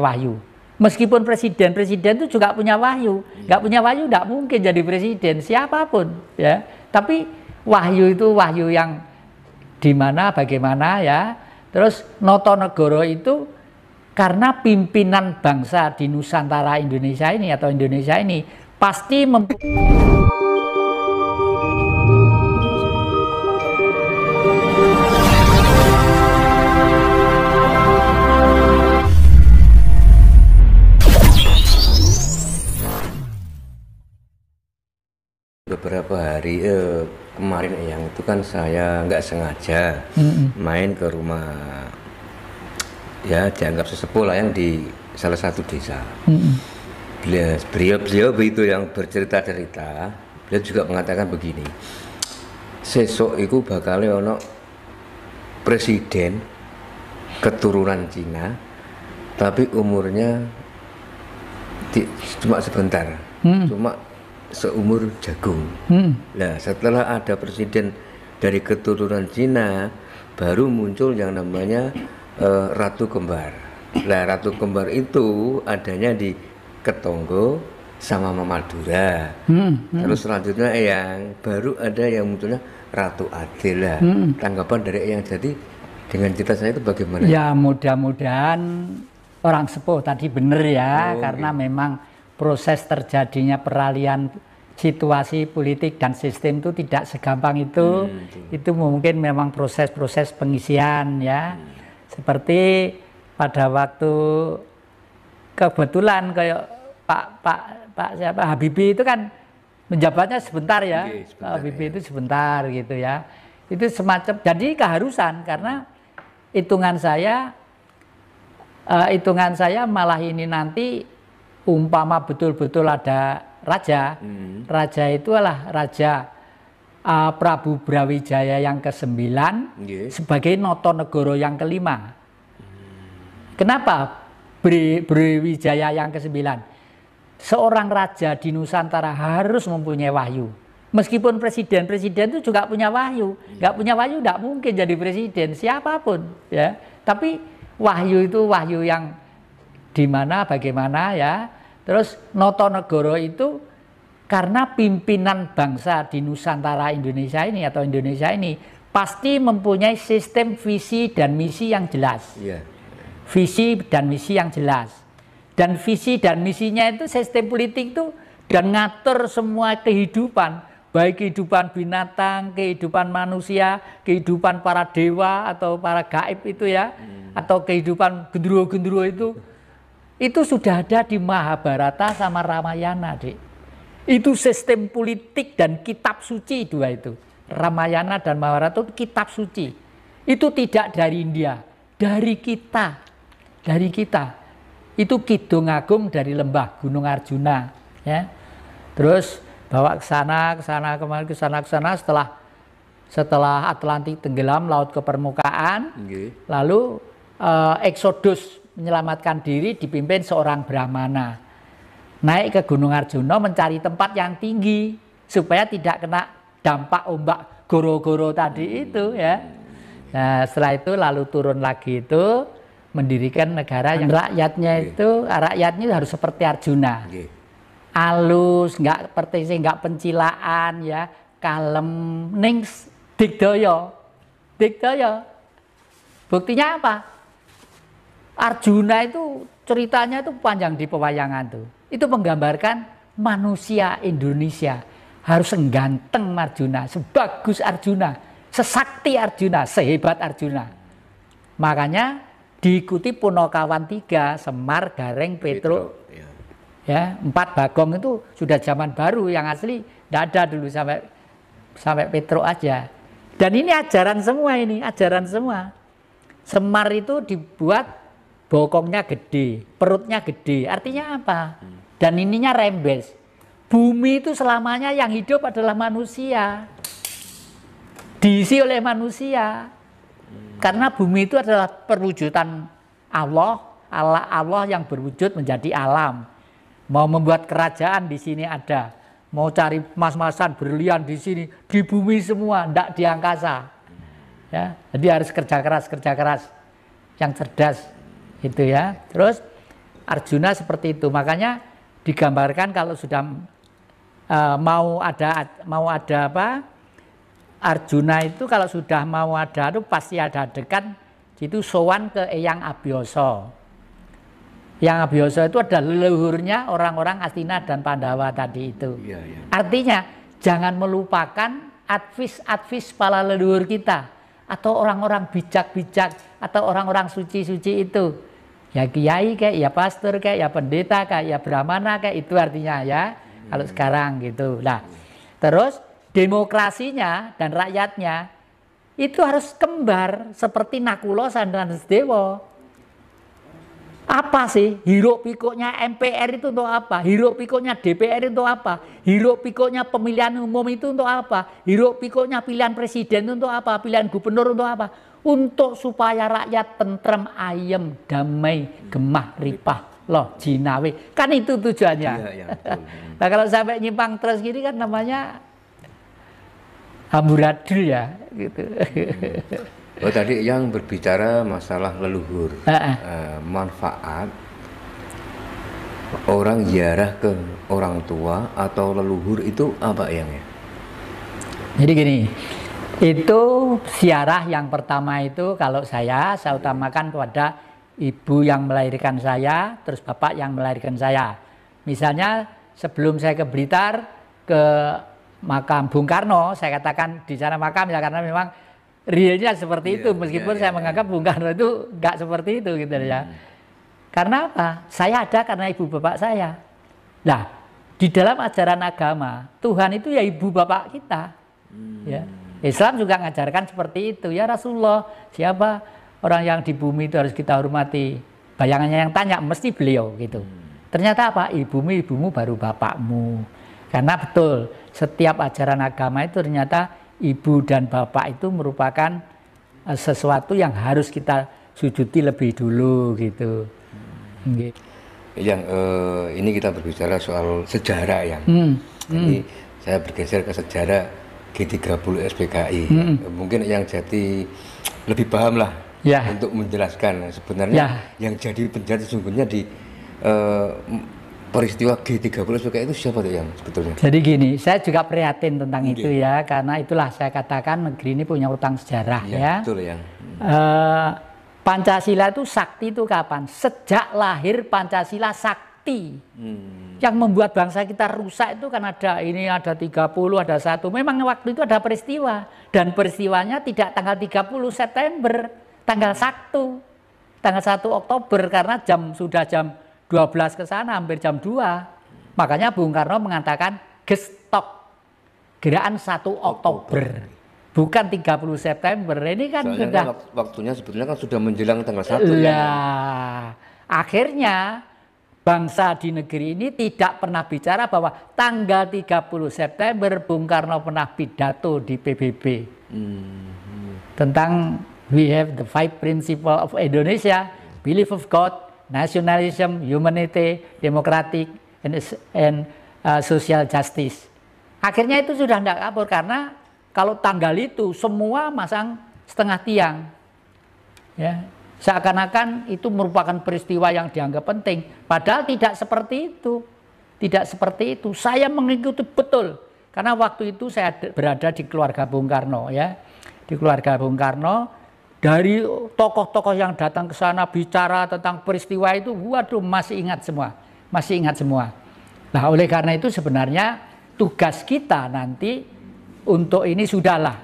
wahyu. Meskipun presiden, presiden itu juga punya wahyu. Iya. Nggak punya wahyu nggak mungkin jadi presiden siapapun ya. Tapi wahyu itu wahyu yang di mana bagaimana ya. Terus Noto Negoro itu karena pimpinan bangsa di Nusantara Indonesia ini atau Indonesia ini pasti mempunyai beberapa hari eh, kemarin yang itu kan saya nggak sengaja mm-hmm. main ke rumah ya dianggap sesepuh lah yang di salah satu desa. Mm-hmm. Beliau beliau begitu yang bercerita cerita, beliau juga mengatakan begini, sesok itu bakal ono presiden keturunan Cina, tapi umurnya di, cuma sebentar, mm. cuma seumur jagung. Hmm. Nah, setelah ada presiden dari keturunan Cina, baru muncul yang namanya uh, Ratu Kembar. Nah, Ratu Kembar itu adanya di Ketonggo sama Madura. Hmm, hmm. Terus selanjutnya yang baru ada yang munculnya Ratu Adela. Hmm. Tanggapan dari yang jadi dengan cerita saya itu bagaimana? Ya mudah-mudahan orang sepuh tadi benar ya, oh, karena okay. Iya. memang proses terjadinya peralihan situasi politik dan sistem itu tidak segampang itu. Hmm, itu. mungkin memang proses-proses pengisian ya. Hmm. Seperti pada waktu kebetulan kayak Pak Pak Pak siapa Habibie itu kan menjabatnya sebentar ya. Okay, sebentar, Habibie ya. itu sebentar gitu ya. Itu semacam jadi keharusan karena hitungan saya uh, hitungan saya malah ini nanti umpama betul-betul ada raja, hmm. raja itu adalah raja uh, Prabu Brawijaya yang ke-9 yeah. sebagai noto negoro yang kelima. Hmm. Kenapa Brawijaya yang ke-9? Seorang raja di Nusantara harus mempunyai wahyu. Meskipun presiden-presiden itu juga punya wahyu, iya. nggak punya wahyu nggak mungkin jadi presiden siapapun, ya. Tapi wahyu itu wahyu yang dimana, bagaimana, ya Terus Noto Negoro itu karena pimpinan bangsa di Nusantara Indonesia ini atau Indonesia ini pasti mempunyai sistem visi dan misi yang jelas. Yeah. Visi dan misi yang jelas. Dan visi dan misinya itu sistem politik itu dan ngatur semua kehidupan, baik kehidupan binatang, kehidupan manusia, kehidupan para dewa atau para gaib itu ya, hmm. atau kehidupan gendruwo-gendruwo itu itu sudah ada di Mahabharata sama Ramayana, Dek. Itu sistem politik dan kitab suci dua itu. Ramayana dan Mahabharata itu kitab suci. Itu tidak dari India, dari kita. Dari kita. Itu Kidung Agung dari lembah Gunung Arjuna, ya. Terus bawa ke sana, ke sana kemarin ke sana ke sana setelah setelah Atlantik tenggelam laut ke permukaan. Okay. Lalu uh, eh, eksodus menyelamatkan diri dipimpin seorang Brahmana. Naik ke Gunung Arjuna mencari tempat yang tinggi supaya tidak kena dampak ombak goro-goro tadi itu ya. Nah, setelah itu lalu turun lagi itu mendirikan negara yang rakyatnya itu rakyatnya harus seperti Arjuna. Okay. Alus, nggak seperti sih nggak pencilaan ya, kalem, nings digdaya. Digdaya. Buktinya apa? Arjuna itu ceritanya itu panjang di pewayangan tuh. Itu menggambarkan manusia Indonesia harus mengganteng Arjuna, sebagus Arjuna, sesakti Arjuna, sehebat Arjuna. Makanya diikuti Punokawan tiga, Semar, Gareng, Petro. ya. ya, empat bagong itu sudah zaman baru yang asli dada dulu sampai sampai Petro aja. Dan ini ajaran semua ini, ajaran semua. Semar itu dibuat bokongnya gede, perutnya gede. Artinya apa? Dan ininya rembes. Bumi itu selamanya yang hidup adalah manusia. Diisi oleh manusia. Karena bumi itu adalah perwujudan Allah, Allah Allah yang berwujud menjadi alam. Mau membuat kerajaan di sini ada, mau cari mas-masan berlian di sini di bumi semua, tidak di angkasa. Ya, jadi harus kerja keras, kerja keras, yang cerdas. Itu ya. Terus Arjuna seperti itu. Makanya digambarkan kalau sudah uh, mau ada mau ada apa? Arjuna itu kalau sudah mau ada itu pasti ada dekat itu sowan ke Eyang Abioso. Yang Abioso itu ada leluhurnya orang-orang Astina dan Pandawa tadi itu. Ya, ya. Artinya jangan melupakan advis-advis para leluhur kita atau orang-orang bijak-bijak atau orang-orang suci-suci itu. Ya kiai kayak, ya pastor kayak, ya pendeta kayak, ya brahmana kayak itu artinya ya. Kalau hmm. sekarang gitu. Nah, terus demokrasinya dan rakyatnya itu harus kembar seperti Nakulosa dan Dewo. Apa sih hiruk pikuknya MPR itu untuk apa? Hiruk pikuknya DPR itu untuk apa? Hiruk pikuknya pemilihan umum itu untuk apa? Hiruk pikuknya pilihan presiden itu untuk apa? Pilihan gubernur untuk apa? untuk supaya rakyat tentrem ayem damai gemah ripah loh jinawi kan itu tujuannya ya, ya, nah kalau sampai nyimpang terus gini kan namanya hamburadul ya gitu hmm. oh tadi yang berbicara masalah leluhur -uh. Uh, manfaat orang ziarah ke orang tua atau leluhur itu apa yang ya jadi gini itu siarah yang pertama itu kalau saya, saya utamakan kepada ibu yang melahirkan saya, terus bapak yang melahirkan saya. Misalnya sebelum saya ke Blitar, ke makam Bung Karno, saya katakan di sana makam ya karena memang realnya seperti yeah, itu, iya, meskipun yeah, yeah, saya iya, menganggap iya. Bung Karno itu nggak seperti itu gitu ya. hmm. ya. Karena apa? Saya ada karena ibu bapak saya. Nah, di dalam ajaran agama Tuhan itu ya ibu bapak kita. Hmm. Ya. Islam juga mengajarkan seperti itu ya Rasulullah siapa orang yang di bumi itu harus kita hormati bayangannya yang tanya mesti beliau gitu hmm. ternyata apa ibumu ibumu baru bapakmu karena betul setiap ajaran agama itu ternyata ibu dan bapak itu merupakan eh, sesuatu yang harus kita sujudi lebih dulu gitu yang hmm. eh, uh, eh, ini kita berbicara soal sejarah yang hmm. jadi hmm. saya bergeser ke sejarah G30 SPKI. Hmm. Mungkin yang jadi lebih paham lah ya. untuk menjelaskan sebenarnya yeah. yang jadi penjahat sesungguhnya di uh, peristiwa G30 SPKI itu siapa tuh yang sebetulnya? Jadi gini, saya juga prihatin tentang Mungkin. itu ya karena itulah saya katakan negeri ini punya utang sejarah ya. ya. Betul yang. Eh, Pancasila itu sakti itu kapan? Sejak lahir Pancasila sakti mati. Hmm. Yang membuat bangsa kita rusak itu kan ada ini ada 30, ada satu. Memang waktu itu ada peristiwa dan peristiwanya tidak tanggal 30 September, tanggal 1. Tanggal 1 Oktober karena jam sudah jam 12 ke sana hampir jam 2. Makanya Bung Karno mengatakan gestok. Gerakan 1 Oktober. Oktober bukan 30 September. Ini kan Soalnya kan sudah kan waktunya sebetulnya kan sudah menjelang tanggal 1 lah. Ya. Akhirnya bangsa di negeri ini tidak pernah bicara bahwa tanggal 30 September Bung Karno pernah pidato di PBB hmm. tentang we have the five principle of Indonesia belief of God nationalism humanity democratic and, and uh, social justice akhirnya itu sudah tidak kabur karena kalau tanggal itu semua masang setengah tiang ya Seakan-akan itu merupakan peristiwa yang dianggap penting. Padahal tidak seperti itu. Tidak seperti itu. Saya mengikuti betul. Karena waktu itu saya berada di keluarga Bung Karno ya. Di keluarga Bung Karno dari tokoh-tokoh yang datang ke sana bicara tentang peristiwa itu, waduh masih ingat semua, masih ingat semua. Nah, oleh karena itu sebenarnya tugas kita nanti untuk ini sudahlah.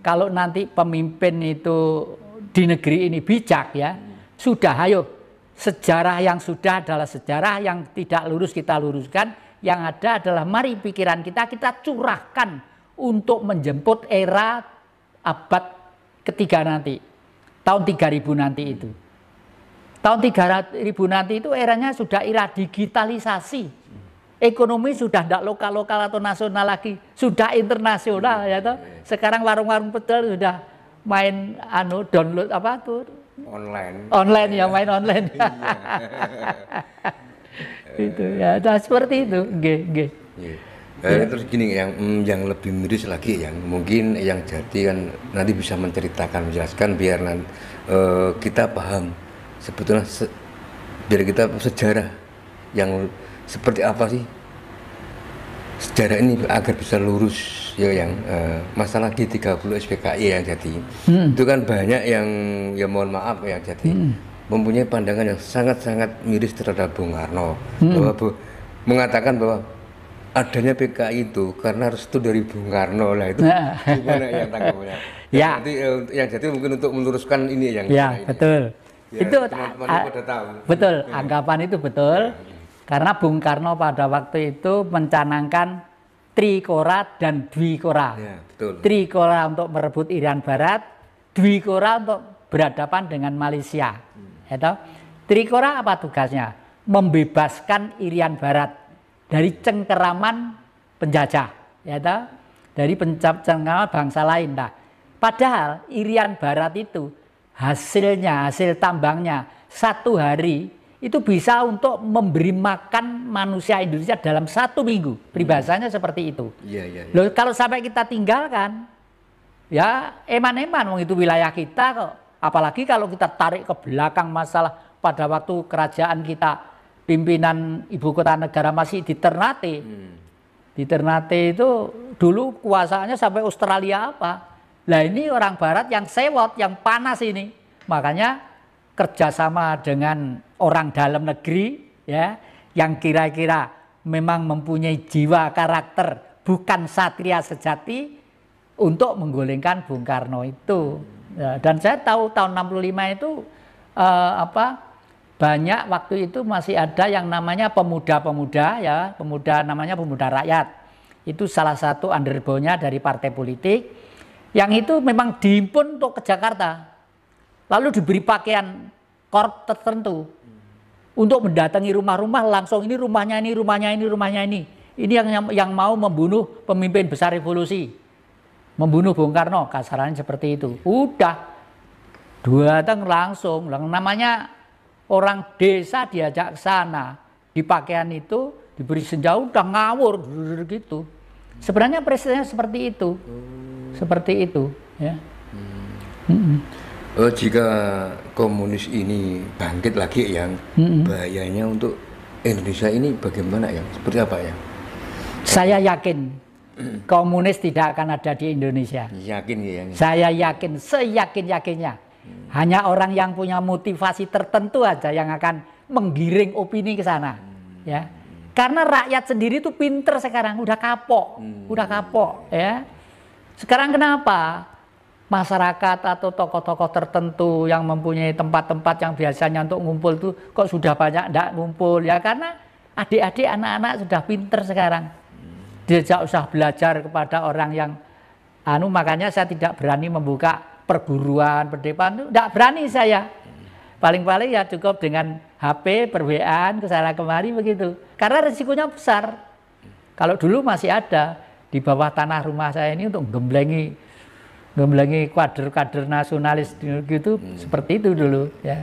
Kalau nanti pemimpin itu di negeri ini bijak ya. Sudah ayo sejarah yang sudah adalah sejarah yang tidak lurus kita luruskan. Yang ada adalah mari pikiran kita kita curahkan untuk menjemput era abad ketiga nanti. Tahun 3000 nanti itu. Tahun 3000 nanti itu eranya sudah era digitalisasi. Ekonomi sudah tidak lokal-lokal atau nasional lagi, sudah internasional ya toh. Iya, iya. Sekarang warung-warung petel sudah main anu download apa tuh online online ya, main online iya. itu ya nah seperti itu g g iya. Eh, iya. terus gini yang mm, yang lebih miris lagi yang mungkin yang jadi kan nanti bisa menceritakan menjelaskan biar nanti, e, eh, kita paham sebetulnya se, biar kita sejarah yang seperti apa sih sejarah ini agar bisa lurus ya yang uh, masalah di 30 SPKI yang jadi hmm. itu kan banyak yang ya mohon maaf yang jadi hmm. mempunyai pandangan yang sangat-sangat miris terhadap Bung Karno hmm. bahwa Bu, mengatakan bahwa adanya PKI itu karena restu dari Bung Karno lah itu nah. Ya, ya. Ya. yang tanggapannya eh, ya nanti ya. uh, yang jadi mungkin untuk meluruskan ini yang ya ini. betul ya, itu teman -teman pada tahu. betul anggapan itu betul ya. karena Bung Karno pada waktu itu mencanangkan Trikora dan Dwikora. Ya, betul. Trikora untuk merebut Iran Barat, Dwikora untuk berhadapan dengan Malaysia. Hmm. Itu. Ya Trikora apa tugasnya? Membebaskan Irian Barat dari cengkeraman penjajah, ya dari cengkeraman bangsa lain. Nah, padahal Irian Barat itu hasilnya, hasil tambangnya satu hari itu bisa untuk memberi makan manusia Indonesia dalam satu minggu. Peribahasanya hmm. seperti itu. Ya, ya, ya. Loh, kalau sampai kita tinggalkan, ya eman-eman wong itu wilayah kita kok. Apalagi kalau kita tarik ke belakang masalah pada waktu kerajaan kita pimpinan ibu kota negara masih di Ternate. Hmm. Di Ternate itu dulu kuasanya sampai Australia apa. Nah ini orang barat yang sewot, yang panas ini. Makanya kerjasama dengan orang dalam negeri ya yang kira-kira memang mempunyai jiwa karakter bukan satria sejati untuk menggulingkan Bung Karno itu ya, dan saya tahu tahun 65 itu uh, apa banyak waktu itu masih ada yang namanya pemuda-pemuda ya pemuda namanya pemuda rakyat itu salah satu underbow-nya dari partai politik yang itu memang diimpun untuk ke Jakarta lalu diberi pakaian korp tertentu untuk mendatangi rumah-rumah langsung ini rumahnya ini rumahnya ini rumahnya ini ini yang yang mau membunuh pemimpin besar revolusi membunuh Bung Karno kasarannya seperti itu udah dua langsung namanya orang desa diajak ke sana di pakaian itu diberi senjata udah ngawur gitu sebenarnya presiden seperti itu seperti itu ya hmm. Oh jika komunis ini bangkit lagi yang mm-hmm. bahayanya untuk Indonesia ini bagaimana ya seperti apa ya saya yakin komunis tidak akan ada di Indonesia yakin ya saya yakin seyakin yakinnya hmm. hanya orang yang punya motivasi tertentu aja yang akan menggiring opini ke sana hmm. ya karena rakyat sendiri tuh pinter sekarang udah kapok hmm. udah kapok ya sekarang kenapa masyarakat atau tokoh-tokoh tertentu yang mempunyai tempat-tempat yang biasanya untuk ngumpul tuh kok sudah banyak tidak ngumpul ya karena adik-adik anak-anak sudah pinter sekarang tidak usah belajar kepada orang yang anu makanya saya tidak berani membuka perguruan perdepan itu tidak berani saya paling-paling ya cukup dengan HP perwean ke sana kemari begitu karena resikonya besar kalau dulu masih ada di bawah tanah rumah saya ini untuk gemblengi ngembelangi kader-kader nasionalis gitu hmm. seperti itu dulu ya.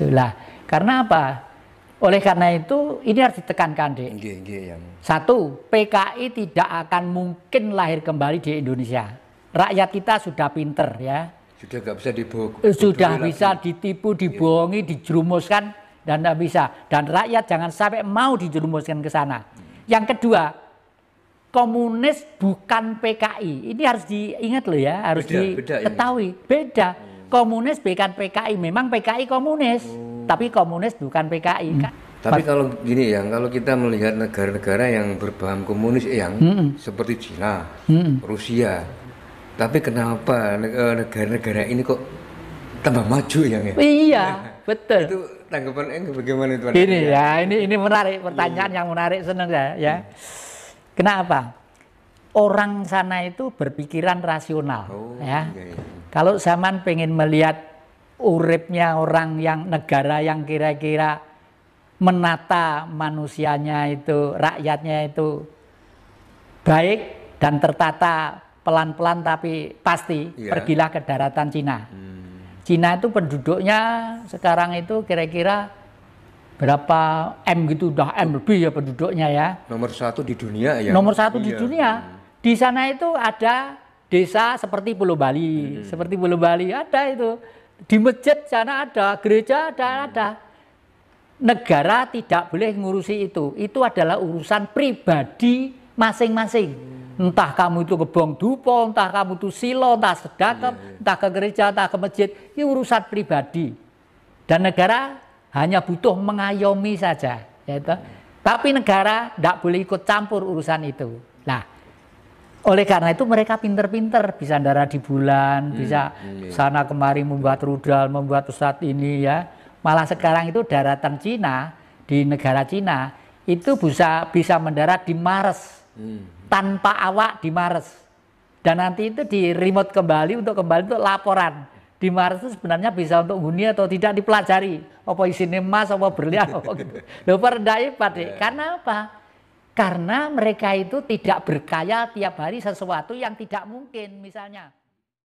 Itulah. Karena apa? Oleh karena itu ini harus ditekankan, deh Gih, gih, ya. Satu, PKI tidak akan mungkin lahir kembali di Indonesia. Rakyat kita sudah pinter ya. Sudah nggak bisa dibohongi. Eh, sudah bisa lagi. ditipu, dibohongi, iya. dijerumuskan dan tidak bisa. Dan rakyat jangan sampai mau dijerumuskan ke sana. Hmm. Yang kedua, komunis bukan PKI. Ini harus diingat loh ya, harus beda, diketahui. Beda. beda. Hmm. Komunis bukan PKI. Memang PKI komunis, hmm. tapi komunis bukan PKI hmm. kan. Tapi kalau gini ya, kalau kita melihat negara-negara yang berpaham komunis eh, yang hmm. seperti Cina, hmm. Rusia, tapi kenapa eh, negara-negara ini kok tambah maju yang ya? Iya, betul. Itu tanggapan eh, bagaimana itu? Ini iya. ya, ini ini menarik pertanyaan hmm. yang menarik seneng ya, ya. Hmm Kenapa? Orang sana itu berpikiran rasional, oh, ya. Okay. Iya, iya. Kalau zaman pengen melihat uripnya orang yang negara yang kira-kira menata manusianya itu, rakyatnya itu baik dan tertata pelan-pelan tapi pasti yeah. pergilah ke daratan Cina. Hmm. Cina itu penduduknya sekarang itu kira-kira berapa M gitu udah M lebih ya penduduknya ya. Nomor satu di dunia ya. Nomor satu iya. di dunia. Hmm. Di sana itu ada desa seperti Pulau Bali, hmm. seperti Pulau Bali ada itu. Di masjid sana ada, gereja ada hmm. ada. Negara tidak boleh ngurusi itu. Itu adalah urusan pribadi masing-masing. Hmm. Entah kamu itu ke Bong Dupo, entah kamu itu silo, entah sedekah, yeah, yeah. entah ke gereja, entah ke masjid, ini urusan pribadi. Dan negara hanya butuh mengayomi saja. Yaitu. Tapi negara tidak boleh ikut campur urusan itu. Nah, oleh karena itu mereka pinter-pinter bisa darah di bulan, hmm, bisa iya. sana kemari membuat rudal, membuat pusat ini ya. Malah sekarang itu daratan Cina di negara Cina itu bisa bisa mendarat di Mars hmm. tanpa awak di Mars dan nanti itu di remote kembali untuk kembali untuk laporan di Mars itu sebenarnya bisa untuk huni atau tidak dipelajari. Apa isi emas, apa berlian, apa gitu. Lupa perendai Pak yeah. Karena apa? Karena mereka itu tidak berkaya tiap hari sesuatu yang tidak mungkin misalnya.